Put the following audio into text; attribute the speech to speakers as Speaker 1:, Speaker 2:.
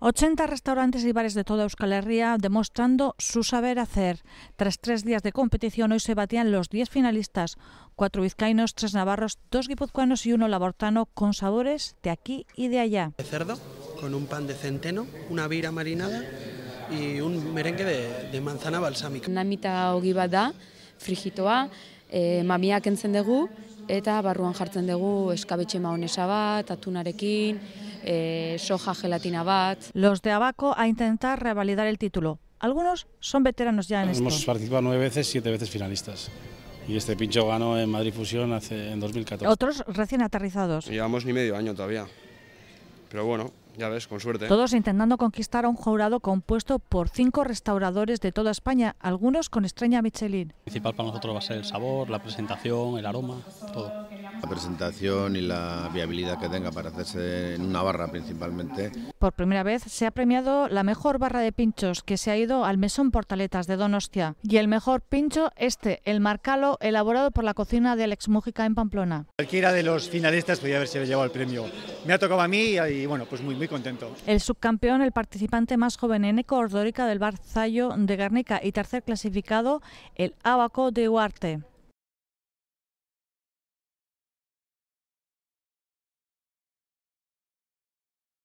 Speaker 1: 80 restaurantes y bares de toda Euskal Herria demostrando su saber hacer. Tras tres días de competición, hoy se batían los 10 finalistas: cuatro vizcainos, tres navarros, dos guipuzcoanos y uno labortano, con sabores de aquí y de allá. cerdo, con un pan de centeno, una vira marinada y un merengue de, manzana balsámica. Namita hogi bat frijitoa, frigitoa, e, eh, mamiak entzen eta barruan jartzen dugu eskabetxe maonesa bat, atunarekin, eh, soja gelatina bat. Los de Abaco a intentar revalidar el título. Algunos son veteranos ya en esto. Hemos participado nueve veces, siete veces finalistas. Y este pincho ganó en Madrid Fusión hace, en 2014. Otros recién aterrizados. Llevamos ni medio año todavía. Pero bueno, ya ves, con suerte. Todos intentando conquistar un jurado compuesto por cinco restauradores de toda España, algunos con estrella Michelin. principal para nosotros va a ser el sabor, la presentación, el aroma, todo. La presentación y la viabilidad que tenga para hacerse en una barra principalmente. Por primera vez se ha premiado la mejor barra de pinchos que se ha ido al Mesón Portaletas de Donostia y el mejor pincho este, el Marcalo, elaborado por la cocina de Alex Mújica en Pamplona. Cualquiera de los finalistas podía haberse llevado el premio. Me ha tocado a mí y bueno, pues muy, muy contento. El subcampeón, el participante más joven en ecoordórica del Barzallo de Garnica y tercer clasificado, el Abaco de Huarte.